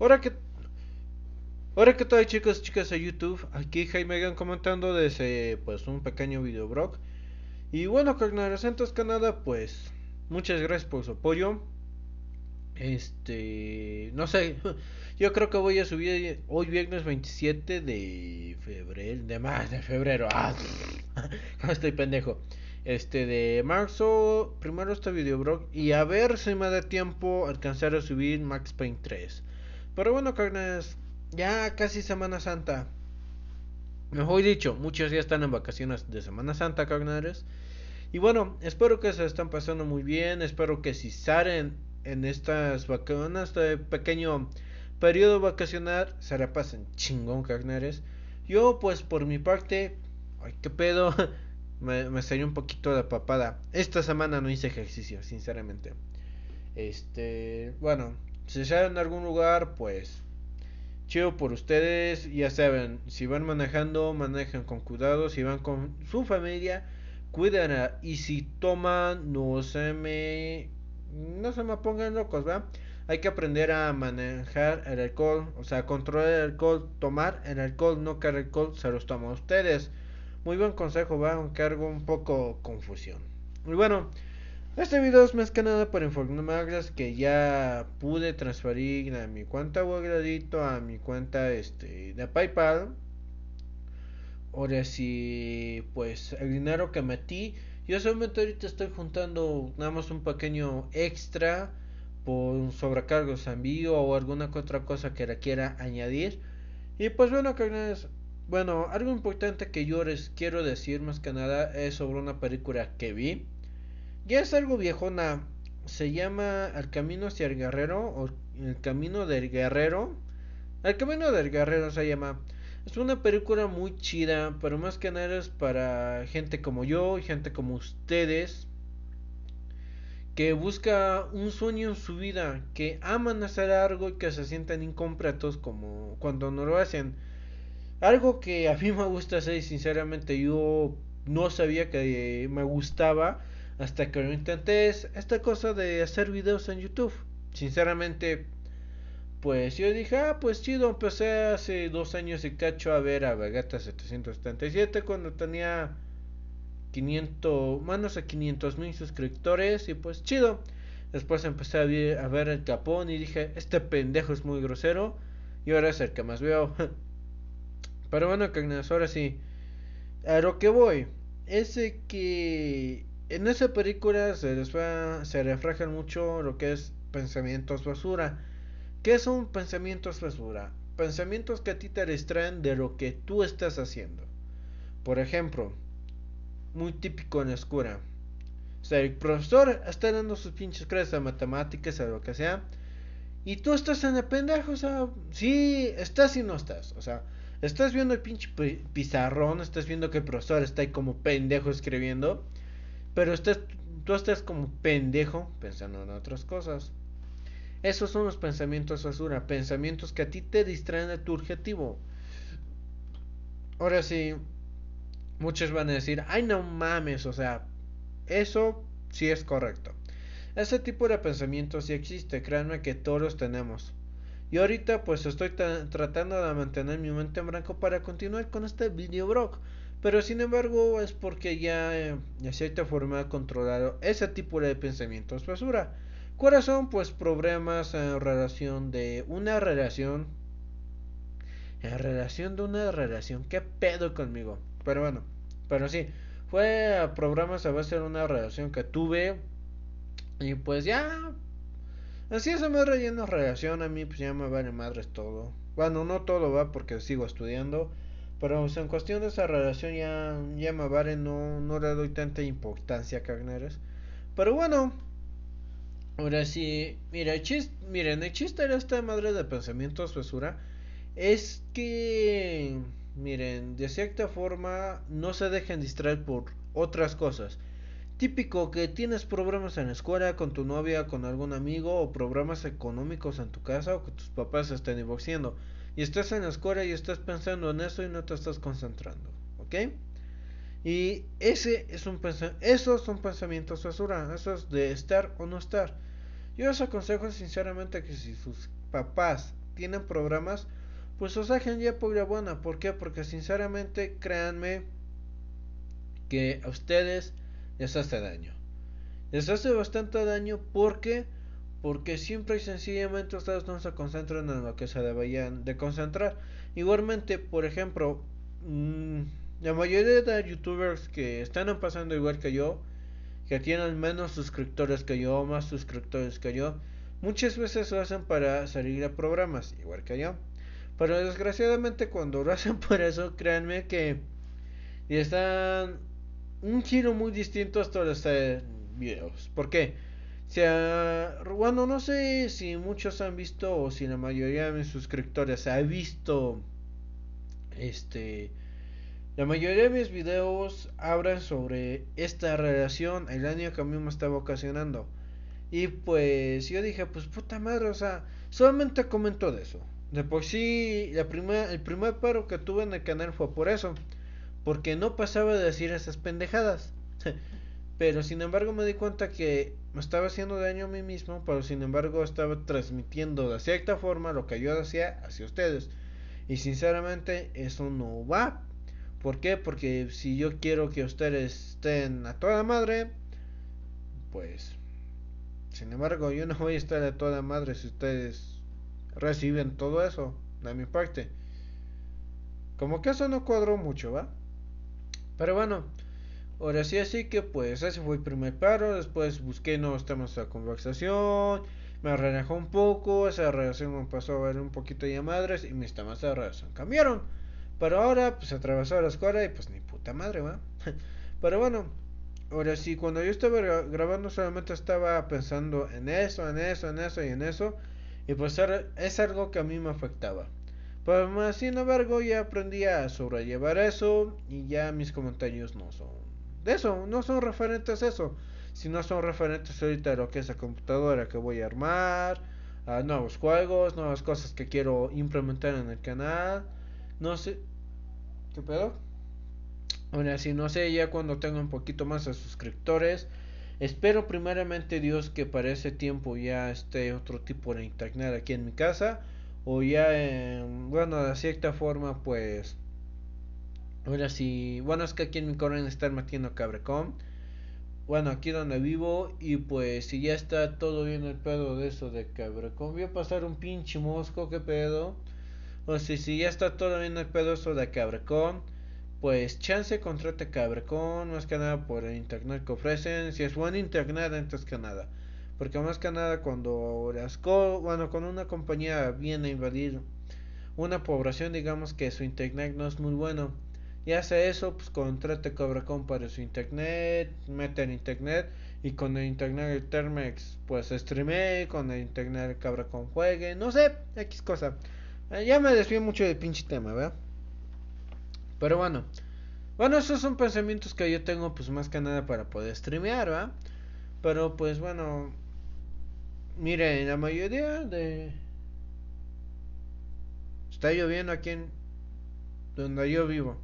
Ahora que. Ahora que todo chicos chicas de YouTube, aquí Jaime comentando desde pues un pequeño videoblog. Y bueno carnales, entonces que nada pues muchas gracias por su apoyo. Este, no sé, yo creo que voy a subir hoy viernes 27 de febrero, de más de febrero. Ah, estoy pendejo. Este de marzo, primero este videoblog y a ver si me da tiempo alcanzar a subir Max Paint 3. Pero bueno, carnes, ya casi Semana Santa. Mejor dicho, muchos ya están en vacaciones de Semana Santa, Cagnares Y bueno, espero que se están pasando muy bien. Espero que si salen en estas vacaciones, este pequeño periodo vacacional, se la pasen chingón, Cagnares Yo, pues por mi parte, ay, qué pedo, me, me salió un poquito de papada. Esta semana no hice ejercicio, sinceramente. Este, bueno, si sea en algún lugar, pues chido por ustedes. Ya saben, si van manejando, manejan con cuidado. Si van con su familia, cuídenla. Y si toman, no se me. No se me pongan locos, ¿va? Hay que aprender a manejar el alcohol, o sea, controlar el alcohol, tomar el alcohol, no que el alcohol se los toma a ustedes. Muy buen consejo, va, aunque cargo un poco confusión. muy bueno, este video es más que nada por informarles que ya pude transferir a mi cuenta webgradito a mi cuenta este, de PayPal. Ahora sí, pues el dinero que metí, yo solamente ahorita estoy juntando nada más un pequeño extra por un sobrecargo de envío o alguna otra cosa que la quiera añadir. Y pues bueno, que bueno, algo importante que yo les quiero decir más que nada es sobre una película que vi. Ya es algo viejona. Se llama Al Camino hacia el Guerrero o El Camino del Guerrero. ...El Camino del Guerrero se llama. Es una película muy chida, pero más que nada es para gente como yo y gente como ustedes que busca un sueño en su vida, que aman hacer algo y que se sientan incompletos como cuando no lo hacen. Algo que a mí me gusta hacer y sinceramente yo no sabía que me gustaba hasta que lo intenté es esta cosa de hacer videos en YouTube. Sinceramente, pues yo dije, ah, pues chido, empecé hace dos años y cacho a ver a Vegeta 777 cuando tenía 500, manos a 500 mil suscriptores y pues chido. Después empecé a ver, a ver el capón y dije, este pendejo es muy grosero y ahora es el que más veo. Pero bueno, carnes, ahora sí. A lo que voy ese que en esa película se, refleja se reflejan mucho lo que es pensamientos basura. ¿Qué son pensamientos basura? Pensamientos que a ti te distraen de lo que tú estás haciendo. Por ejemplo, muy típico en la escuela. O sea, el profesor está dando sus pinches clases de matemáticas, a lo que sea. Y tú estás en el pendejo, o sea, sí, estás y no estás. O sea, estás viendo el pinche pizarrón, estás viendo que el profesor está ahí como pendejo escribiendo. Pero tú estás como pendejo pensando en otras cosas. Esos son los pensamientos basura, pensamientos que a ti te distraen de tu objetivo. Ahora sí, muchos van a decir, ay no mames, o sea, eso sí es correcto. Ese tipo de pensamientos sí existe, créanme que todos tenemos. Y ahorita pues estoy tratando de mantener mi mente en blanco para continuar con este video, videoblog. Pero sin embargo es porque ya eh, de cierta forma ha controlado ese tipo de pensamientos basura. ¿Cuáles son pues problemas en relación de una relación? En relación de una relación, ¿qué pedo conmigo? Pero bueno, pero sí, fue a programas a base de una relación que tuve y pues ya Así es, me relleno relación, a mí pues ya me vale madres todo. Bueno, no todo va porque sigo estudiando. Pero en cuestión de esa relación ya, ya me vale, no, no le doy tanta importancia, carneros. Pero bueno, ahora sí, mira, miren, el chiste de esta madre de pensamiento basura es que, miren, de cierta forma no se dejen distraer por otras cosas. Típico que tienes problemas en la escuela, con tu novia, con algún amigo, o problemas económicos en tu casa, o que tus papás estén divorciando y estás en la escuela y estás pensando en eso y no te estás concentrando, ¿ok? Y ese es un esos son pensamientos basura, esos de estar o no estar. Yo les aconsejo sinceramente que si sus papás tienen programas, pues os dejen ya por la buena. ¿Por qué? Porque sinceramente créanme que a ustedes les hace daño. Les hace bastante daño porque porque siempre y sencillamente ustedes no se concentran en lo que se deberían de concentrar. Igualmente, por ejemplo, mm, la mayoría de youtubers que están pasando igual que yo, que tienen menos suscriptores que yo, más suscriptores que yo, muchas veces lo hacen para salir a programas, igual que yo. Pero desgraciadamente cuando lo hacen por eso, créanme que están un giro muy distinto a todos los eh, videos. ¿Por qué? sea, bueno, no sé si muchos han visto o si la mayoría de mis suscriptores ha visto este la mayoría de mis videos hablan sobre esta relación, el año que a mí me estaba ocasionando. Y pues yo dije, pues puta madre, o sea, solamente comento de eso. De por sí, la prima, el primer paro que tuve en el canal fue por eso. Porque no pasaba de decir esas pendejadas. Pero sin embargo me di cuenta que me estaba haciendo daño a mí mismo, pero sin embargo estaba transmitiendo de cierta forma lo que yo hacía hacia ustedes. Y sinceramente eso no va. ¿Por qué? Porque si yo quiero que ustedes estén a toda madre, pues... Sin embargo, yo no voy a estar a toda madre si ustedes reciben todo eso de mi parte. Como que eso no cuadró mucho, ¿va? Pero bueno, Ahora sí, así que pues ese fue el primer paro. Después busqué nuevos temas de conversación. Me relajó un poco. Esa relación me pasó a ver un poquito ya madres. Y mis temas de relación cambiaron. Pero ahora pues atravesó la escuela y pues ni puta madre, va. Pero bueno, ahora sí, cuando yo estaba grabando solamente estaba pensando en eso, en eso, en eso y en eso. Y pues es algo que a mí me afectaba. Pero más sin embargo ya aprendí a sobrellevar eso y ya mis comentarios no son de eso, no son referentes a eso, no son referentes ahorita a lo que es la computadora que voy a armar, a nuevos juegos, nuevas cosas que quiero implementar en el canal, no sé, ¿qué pedo? Ahora si no sé, ya cuando tenga un poquito más de suscriptores, espero primeramente Dios que para ese tiempo ya esté otro tipo de internet aquí en mi casa, o ya, en, bueno, de cierta forma, pues Ahora sí, bueno, es que aquí en mi correo están metiendo cabrecón Bueno, aquí donde vivo y pues si ya está todo bien el pedo de eso de cabrecón Voy a pasar un pinche mosco, qué pedo. O si, si ya está todo bien el pedo eso de cabrecón Pues chance contrate cabrecón más que nada por el internet que ofrecen. Si es buen internet, entonces que nada. Porque más que nada cuando las co bueno, con una compañía viene a invadir una población, digamos que su internet no es muy bueno y hace eso, pues contrate Cabracón para su internet, mete en internet y con el internet el Termex pues streame, con el internet el Con juegue, no sé, X cosa. Eh, ya me desvío mucho del pinche tema, ¿verdad? Pero bueno. Bueno, esos son pensamientos que yo tengo pues más que nada para poder streamear, ¿verdad? Pero pues bueno, miren, la mayoría de... Está lloviendo aquí en donde yo vivo.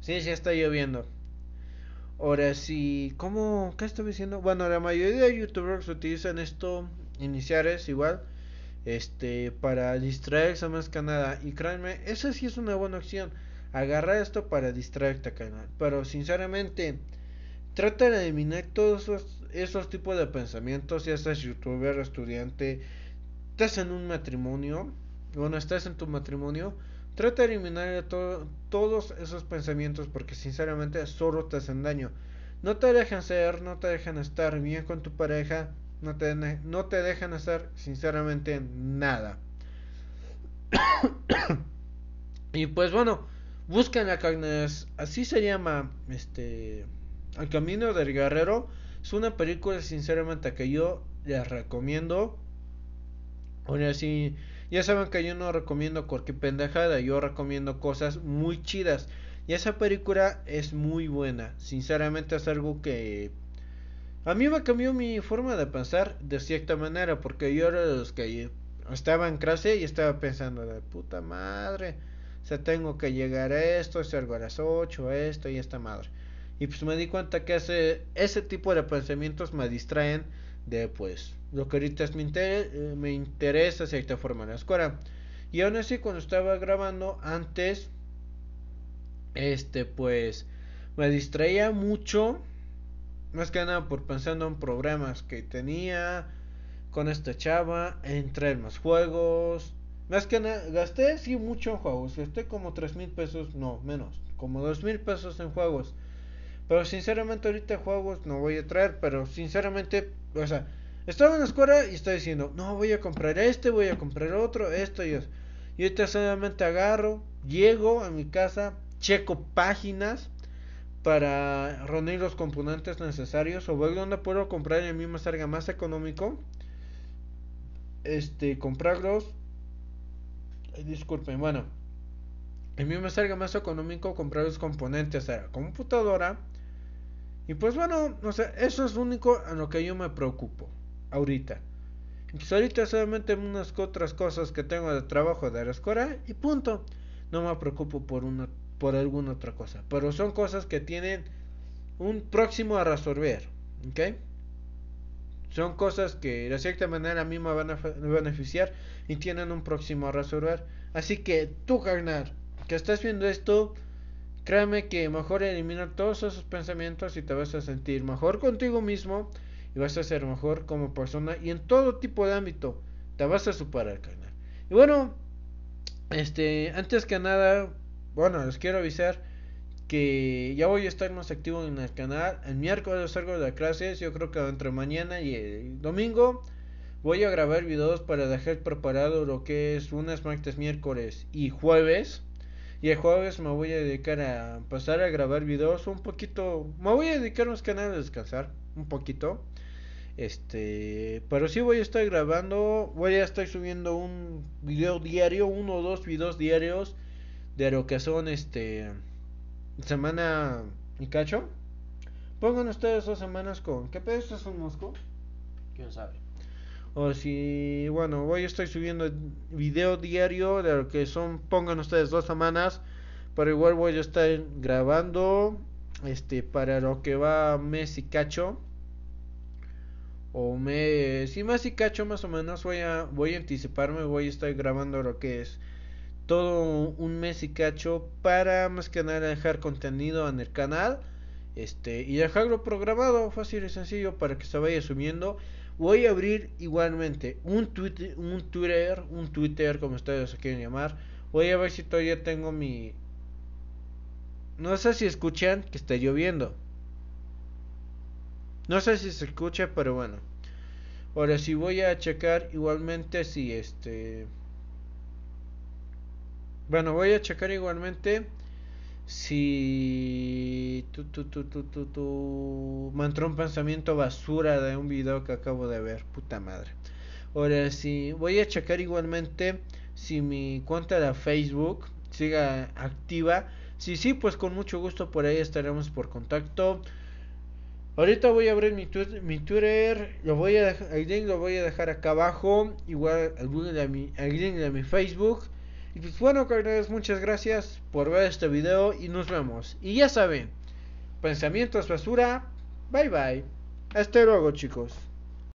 Sí, ya está lloviendo. Ahora sí, ¿cómo? ¿Qué estoy diciendo? Bueno, la mayoría de youtubers utilizan esto, iniciar es igual, este, para distraerse más que nada. Y créanme, esa sí es una buena opción. Agarrar esto para distraerte, canal. Pero sinceramente, trata de eliminar todos esos, tipos de pensamientos. Si estás youtuber, estudiante, estás en un matrimonio, bueno, estás en tu matrimonio Trata de eliminar todos esos pensamientos porque sinceramente solo te hacen daño. No te dejan ser, no te dejan estar bien con tu pareja, no te, no te dejan hacer sinceramente nada. y pues bueno, buscan la Cagnes, así se llama este El Camino del Guerrero. Es una película sinceramente que yo les recomiendo. Ahora ya saben que yo no recomiendo cualquier pendejada, yo recomiendo cosas muy chidas. Y esa película es muy buena. Sinceramente es algo que a mí me cambió mi forma de pensar de cierta manera, porque yo era de los que estaba en clase y estaba pensando de puta madre, se tengo que llegar a esto, salgo a las 8, a esto y esta madre. Y pues me di cuenta que ese, ese tipo de pensamientos me distraen de pues lo que ahorita me, eh, me interesa de esta forma de la escuela. Y aún así, cuando estaba grabando antes, este, pues, me distraía mucho, más que nada por pensando en problemas... que tenía con esta chava, entre más juegos, más que nada, gasté sí mucho en juegos, gasté como tres mil pesos, no, menos, como dos mil pesos en juegos. Pero sinceramente ahorita juegos no voy a traer, pero sinceramente, o sea, estaba en la escuela y estaba diciendo, no, voy a comprar este, voy a comprar otro, esto y eso. Y ahorita solamente agarro, llego a mi casa, checo páginas para reunir los componentes necesarios o voy dónde puedo comprar a el mismo salga más económico. Este, comprarlos. Disculpen, bueno. El me salga más económico comprar los componentes a la computadora. Y pues bueno, no eso es lo único en lo que yo me preocupo ahorita. ahorita solamente unas otras cosas que tengo de trabajo de escuela... y punto. No me preocupo por una por alguna otra cosa, pero son cosas que tienen un próximo a resolver, ¿ok? Son cosas que de cierta manera a mí me van a beneficiar y tienen un próximo a resolver. Así que tú, carnal, que estás viendo esto, créame que mejor eliminar todos esos pensamientos y te vas a sentir mejor contigo mismo y vas a ser mejor como persona y en todo tipo de ámbito te vas a superar, el canal Y bueno, este, antes que nada, bueno, les quiero avisar que ya voy a estar más activo en el canal. El miércoles salgo de las clases, yo creo que entre mañana y domingo voy a grabar videos para dejar preparado lo que es Unas martes, miércoles y jueves. Y el jueves me voy a dedicar a pasar a grabar videos un poquito. Me voy a dedicar más que nada a descansar un poquito. Este, pero sí voy a estar grabando, voy a estar subiendo un video diario, uno o dos videos diarios de lo que son este semana y cacho. Pongan ustedes dos semanas con ¿qué pedo esto es un mosco? Quién sabe. O si, bueno, voy a estar subiendo video diario de lo que son, pongan ustedes dos semanas, pero igual voy a estar grabando este para lo que va mes y cacho o mes si más y cacho más o menos voy a voy a anticiparme voy a estar grabando lo que es todo un mes y cacho para más que nada dejar contenido en el canal este y dejarlo programado fácil y sencillo para que se vaya subiendo voy a abrir igualmente un Twitter un Twitter un Twitter como ustedes se quieren llamar voy a ver si todavía tengo mi no sé si escuchan que está lloviendo no sé si se escucha, pero bueno. Ahora sí, voy a checar igualmente si este... Bueno, voy a checar igualmente si... Tu, tu, tu, tu, tu, Me un pensamiento basura de un video que acabo de ver. Puta madre. Ahora sí, voy a checar igualmente si mi cuenta de Facebook siga activa. Si sí, pues con mucho gusto por ahí estaremos por contacto. Ahorita voy a abrir mi, Twitter, lo voy a el link lo voy a dejar acá abajo, igual el de mi, link de mi Facebook. Y pues bueno, carnales, muchas gracias por ver este video y nos vemos. Y ya saben, pensamientos basura, bye bye. Hasta luego, chicos.